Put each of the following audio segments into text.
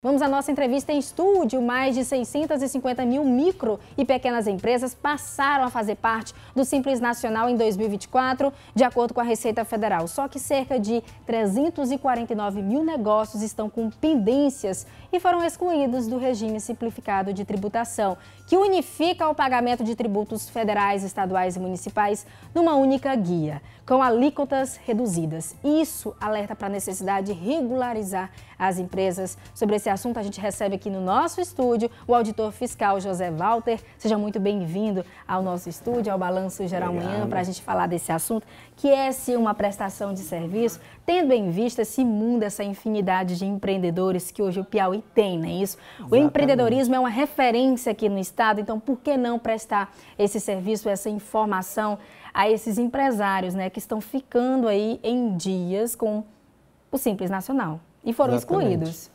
Vamos à nossa entrevista em estúdio. Mais de 650 mil micro e pequenas empresas passaram a fazer parte do Simples Nacional em 2024, de acordo com a Receita Federal. Só que cerca de 349 mil negócios estão com pendências e foram excluídos do regime simplificado de tributação, que unifica o pagamento de tributos federais, estaduais e municipais numa única guia, com alíquotas reduzidas. Isso alerta para a necessidade de regularizar às empresas. Sobre esse assunto, a gente recebe aqui no nosso estúdio o auditor fiscal José Walter. Seja muito bem-vindo ao nosso estúdio, ao Balanço Geral Amanhã, Manhã, para a gente falar desse assunto, que é se uma prestação de serviço, tendo em vista esse mundo, essa infinidade de empreendedores que hoje o Piauí tem, não é isso? Exatamente. O empreendedorismo é uma referência aqui no Estado, então por que não prestar esse serviço, essa informação a esses empresários, né, que estão ficando aí em dias com o Simples Nacional? E foram Exatamente. excluídos.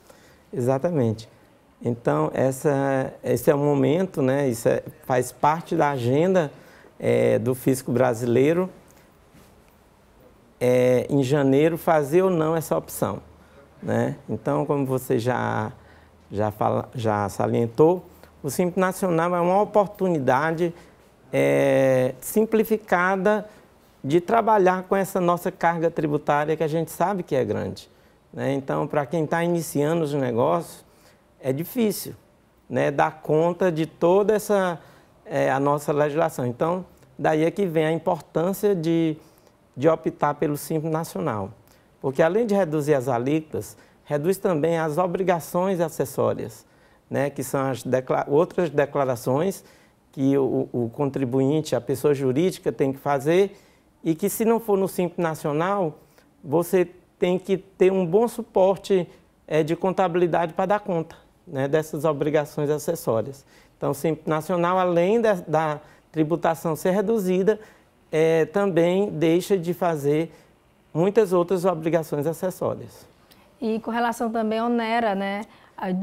Exatamente. Então, essa, esse é o momento, né? isso é, faz parte da agenda é, do fisco brasileiro, é, em janeiro, fazer ou não essa opção. Né? Então, como você já, já, fala, já salientou, o Simples Nacional é uma oportunidade é, simplificada de trabalhar com essa nossa carga tributária que a gente sabe que é grande. Né? Então, para quem está iniciando os negócios, é difícil né? dar conta de toda essa é, a nossa legislação. Então, daí é que vem a importância de, de optar pelo Simples Nacional. Porque além de reduzir as alíquotas, reduz também as obrigações acessórias, né? que são as decla outras declarações que o, o, contribuinte, a pessoa jurídica tem que fazer e que se não for no Simples Nacional, você tem que ter um bom suporte é, de contabilidade para dar conta né, dessas obrigações acessórias. Então, o Nacional, além da, da tributação ser reduzida, é, também deixa de fazer muitas outras obrigações acessórias. E com relação também à onera, né?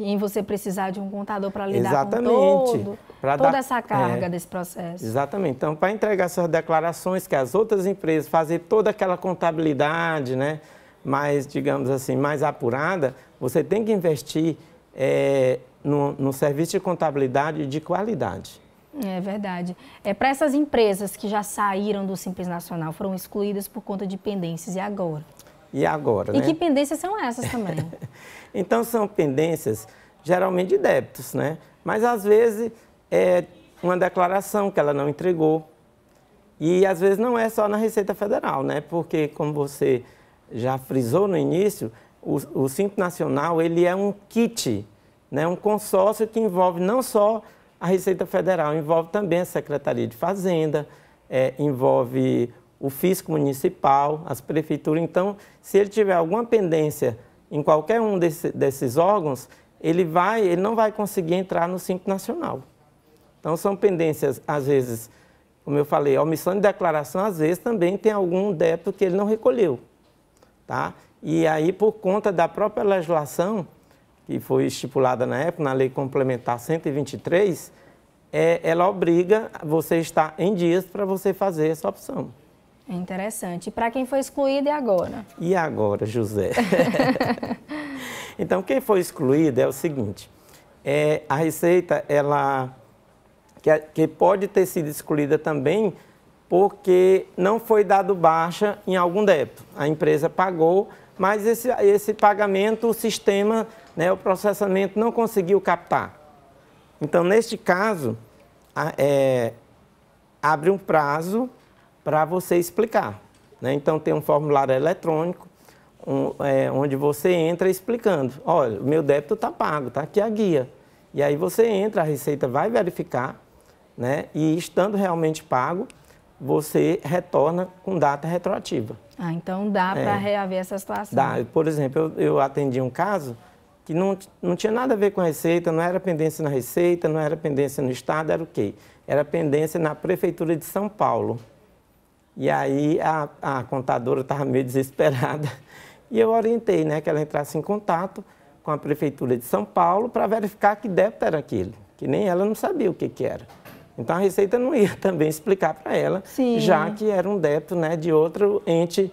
Em você precisar de um contador para lidar exatamente, com todo, toda dar, essa carga é, desse processo. Exatamente. Então, para entregar suas declarações, que as outras empresas, fazem toda aquela contabilidade, né? mais, digamos assim, mais apurada, você tem que investir é, no, no serviço de contabilidade de qualidade. É verdade. É para essas empresas que já saíram do Simples Nacional, foram excluídas por conta de pendências e agora. E agora, e né? E que pendências são essas também? então são pendências geralmente de débitos, né? Mas às vezes é uma declaração que ela não entregou. E às vezes não é só na Receita Federal, né? Porque como você já frisou no início, o, o Cinto Nacional ele é um kit, né, um consórcio que envolve não só a Receita Federal, envolve também a Secretaria de Fazenda, é, envolve o Fisco Municipal, as prefeituras. Então, se ele tiver alguma pendência em qualquer um desse, desses órgãos, ele, vai, ele não vai conseguir entrar no Cinto Nacional. Então, são pendências, às vezes, como eu falei, omissão de declaração, às vezes também tem algum débito que ele não recolheu. Tá? E aí, por conta da própria legislação, que foi estipulada na época, na Lei Complementar 123, é, ela obriga você estar em dias para você fazer essa opção. É interessante. E para quem foi excluído e agora? E agora, José? então, quem foi excluído é o seguinte: é, a Receita, ela. Que, é, que pode ter sido excluída também porque não foi dado baixa em algum débito. A empresa pagou, mas esse, esse pagamento, o sistema, né, o processamento não conseguiu captar. Então, neste caso, a, é, abre um prazo para você explicar. Né? Então, tem um formulário eletrônico um, é, onde você entra explicando: olha, o meu débito está pago, está aqui a guia. E aí você entra, a Receita vai verificar, né? e estando realmente pago, você retorna com data retroativa. Ah, então dá é, para reaver essa situação. Dá. Por exemplo, eu, eu atendi um caso que não, não tinha nada a ver com a Receita, não era pendência na Receita, não era pendência no Estado, era o quê? Era pendência na Prefeitura de São Paulo. E aí a, a contadora estava meio desesperada e eu orientei né, que ela entrasse em contato com a Prefeitura de São Paulo para verificar que débito era aquele, que nem ela não sabia o que, que era. Então a Receita não ia também explicar para ela, Sim. já que era um débito né, de outro ente,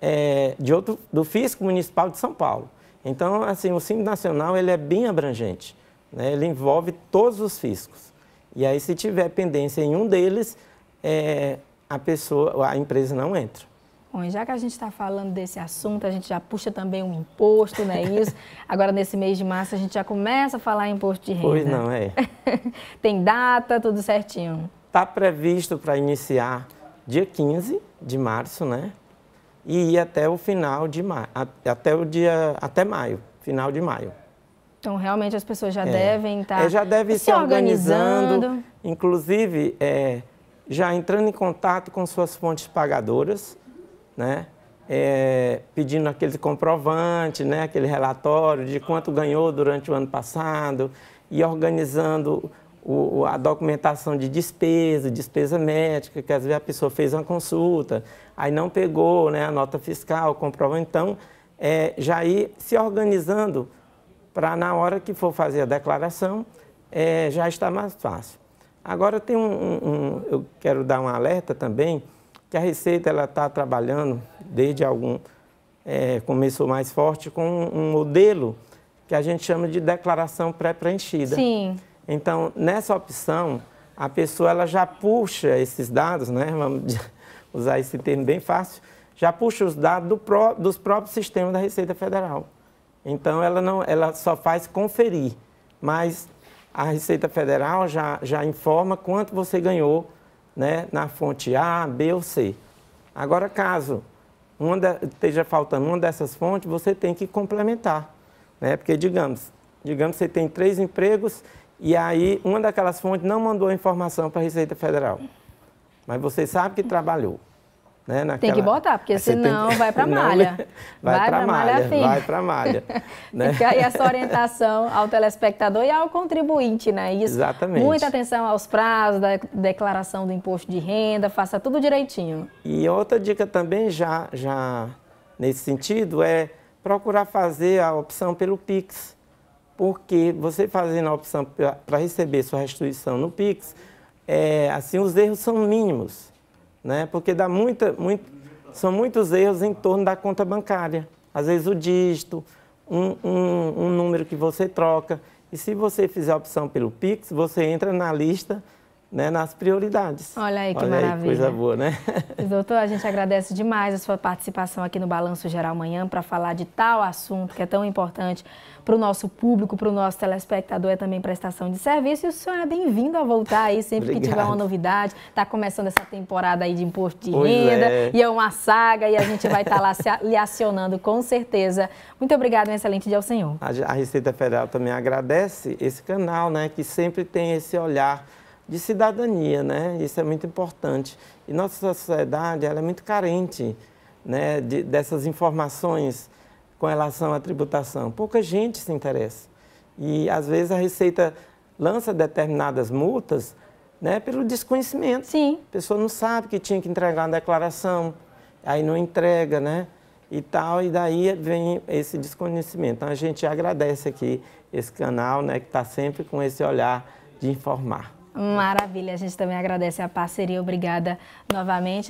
é, de outro, do Fisco Municipal de São Paulo. Então, assim, o Simples Nacional ele é bem abrangente, né? ele envolve todos os fiscos. E aí, se tiver pendência em um deles, é, a pessoa, a empresa não entra. Bom, já que a gente está falando desse assunto, a gente já puxa também um imposto, não é isso? Agora, nesse mês de março, a gente já começa a falar em imposto de renda. Pois não, é. Tem data, tudo certinho. Está previsto para iniciar dia 15 de março, né? E ir até o final de maio, até o dia, até maio, final de maio. Então, realmente, as pessoas já é. devem estar tá é, já se, se organizando. organizando. Inclusive, é, já entrando em contato com suas fontes pagadoras, né? É, pedindo aquele comprovante, né, aquele relatório de quanto ganhou durante o ano passado e organizando o, a documentação de despesa, despesa médica, que às vezes a pessoa fez uma consulta, aí não pegou né, a nota fiscal, comprovante. Então, é, já ir se organizando para na hora que for fazer a declaração, é, já está mais fácil. Agora tem um, um, um eu quero dar um alerta também, que a Receita está trabalhando desde algum. É, começou mais forte com um modelo que a gente chama de declaração pré-preenchida. Sim. Então, nessa opção, a pessoa ela já puxa esses dados, né? Vamos usar esse termo bem fácil, já puxa os dados do pró, dos próprios sistemas da Receita Federal. Então, ela, não, ela só faz conferir, mas a Receita Federal já, já informa quanto você ganhou né, na fonte A, B ou C. Agora, caso uma da, esteja faltando uma dessas fontes, você tem que complementar. Né? Porque, digamos, digamos, você tem três empregos e aí uma daquelas fontes não mandou a informação para a Receita Federal. Mas você sabe que trabalhou. Né, naquela, tem que botar, porque senão vai para malha. Vai, para malha, malha vai para malha. né? aí essa orientação ao telespectador e ao contribuinte, né? Isso. Exatamente. Muita atenção aos prazos da declaração do imposto de renda, faça tudo direitinho. E outra dica também já, já nesse sentido é procurar fazer a opção pelo Pix, porque você fazendo a opção para receber sua restituição no Pix, é, assim os erros são mínimos né? Porque dá muita, muito, são muitos erros em torno da conta bancária. Às vezes o dígito, um, um, um número que você troca. E se você fizer a opção pelo Pix, você entra na lista né, nas prioridades. Olha aí que Olha maravilha. Aí, coisa boa, né? Doutor, a gente agradece demais a sua participação aqui no Balanço Geral amanhã para falar de tal assunto que é tão importante para o nosso público, para o nosso telespectador, é também prestação de serviço. E o senhor é bem-vindo a voltar aí sempre Obrigado. que tiver uma novidade. Está começando essa temporada aí de imposto de pois renda é. e é uma saga e a gente vai estar tá lá se a, lhe acionando com certeza. Muito obrigado, um excelente dia ao senhor. A, a Receita Federal também agradece esse canal, né, que sempre tem esse olhar de cidadania, né? Isso é muito importante. E nossa sociedade ela é muito carente né, de, dessas informações com relação à tributação. Pouca gente se interessa. E às vezes a Receita lança determinadas multas né, pelo desconhecimento. Sim. A pessoa não sabe que tinha que entregar uma declaração, aí não entrega, né? E tal, e daí vem esse desconhecimento. Então a gente agradece aqui esse canal, né, que está sempre com esse olhar de informar. Maravilha, a gente também agradece a parceria. Obrigada novamente.